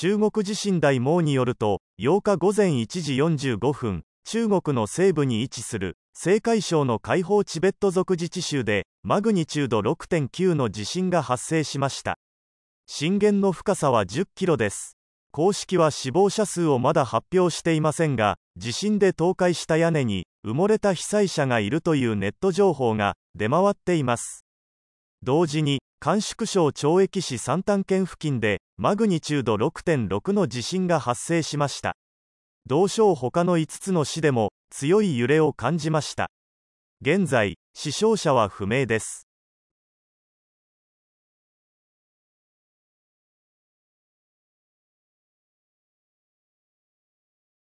中国地震台網によると8日午前1時45分中国の西部に位置する青海省の解放チベット族自治州でマグニチュード6.9の地震が発生しました震源の深さは10キロです公式は死亡者数をまだ発表していませんが地震で倒壊した屋根に埋もれた被災者がいるというネット情報が出回っています同時に甘粛省懲役市三丹県付近でマグニチュード6.6の地震が発生しました同省他の5つの市でも強い揺れを感じました現在死傷者は不明です